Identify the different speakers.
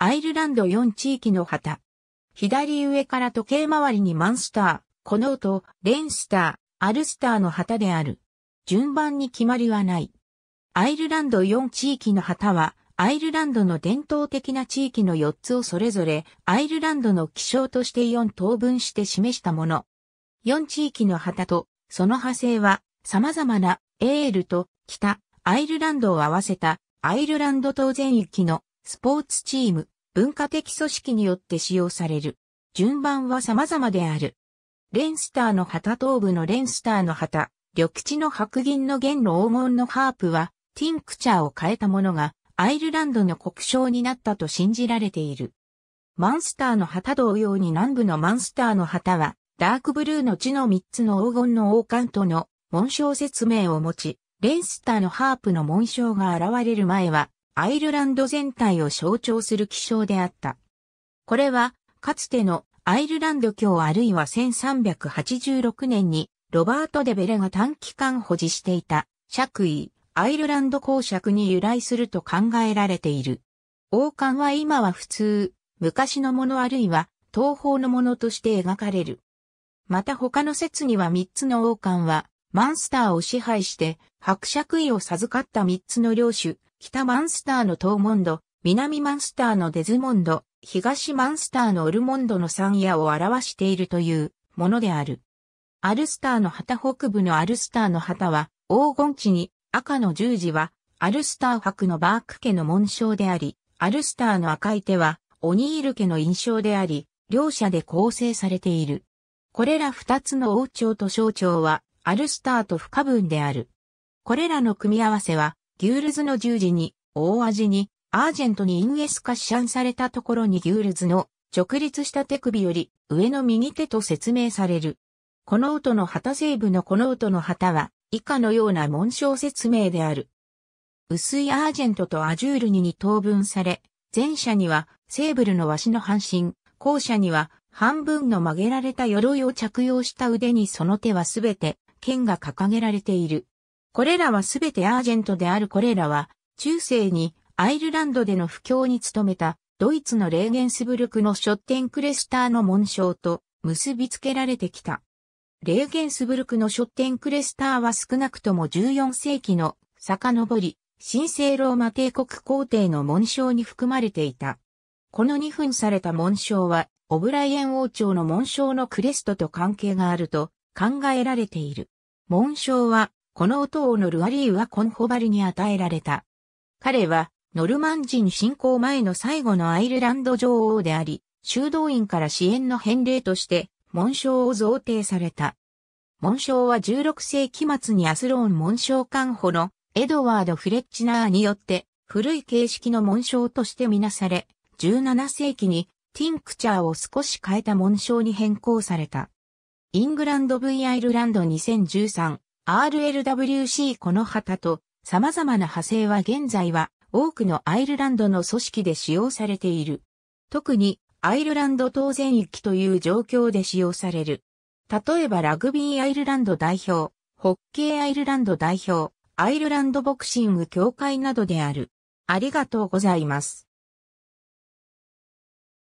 Speaker 1: アイルランド4地域の旗。左上から時計回りにマンスター、この音、レンスター、アルスターの旗である。順番に決まりはない。アイルランド4地域の旗は、アイルランドの伝統的な地域の4つをそれぞれ、アイルランドの気象として4等分して示したもの。4地域の旗と、その派生は、様々な、エールと、北、アイルランドを合わせた、アイルランド島全域のスポーツチーム、文化的組織によって使用される。順番は様々である。レンスターの旗頭部のレンスターの旗、緑地の白銀の弦の黄金のハープは、ティンクチャーを変えたものが、アイルランドの国章になったと信じられている。マンスターの旗同様に南部のマンスターの旗は、ダークブルーの地の3つの黄金の王冠との紋章説明を持ち、レンスターのハープの紋章が現れる前は、アイルランド全体を象徴する気象であった。これは、かつてのアイルランド教あるいは1386年にロバート・デベレが短期間保持していた爵位、アイルランド公爵に由来すると考えられている。王冠は今は普通、昔のものあるいは東方のものとして描かれる。また他の説には3つの王冠はマンスターを支配して伯爵位を授かった3つの領主、北マンスターのトーモンド、南マンスターのデズモンド、東マンスターのオルモンドの山夜を表しているというものである。アルスターの旗北部のアルスターの旗は黄金地に赤の十字はアルスター伯のバーク家の紋章であり、アルスターの赤い手はオニール家の印象であり、両者で構成されている。これら二つの王朝と象徴はアルスターと不可分である。これらの組み合わせはギュールズの十字に、大味に、アージェントにインエスカシャンされたところにギュールズの直立した手首より上の右手と説明される。この音の旗西部のこの音の旗は以下のような紋章説明である。薄いアージェントとアジュールにに等分され、前者にはセーブルの和紙の半身、後者には半分の曲げられた鎧を着用した腕にその手はすべて剣が掲げられている。これらはすべてアージェントであるこれらは、中世にアイルランドでの布教に努めた、ドイツのレーゲンスブルクのショッテンクレスターの紋章と結びつけられてきた。レーゲンスブルクのショッテンクレスターは少なくとも14世紀の遡り、神聖ローマ帝国皇帝の紋章に含まれていた。この2分された紋章は、オブライエン王朝の紋章のクレストと関係があると考えられている。紋章はこの音をノル・アリーはコンホバルに与えられた。彼は、ノルマン人侵攻前の最後のアイルランド女王であり、修道院から支援の返礼として、紋章を贈呈された。紋章は16世紀末にアスローン紋章官補のエドワード・フレッチナーによって古い形式の紋章としてみなされ、17世紀にティンクチャーを少し変えた紋章に変更された。イングランド V アイルランド2013 RLWC この旗と様々な派生は現在は多くのアイルランドの組織で使用されている。特にアイルランド当然域という状況で使用される。例えばラグビーアイルランド代表、ホッケーアイルランド代表、アイルランドボクシング協会などである。ありがとうございます。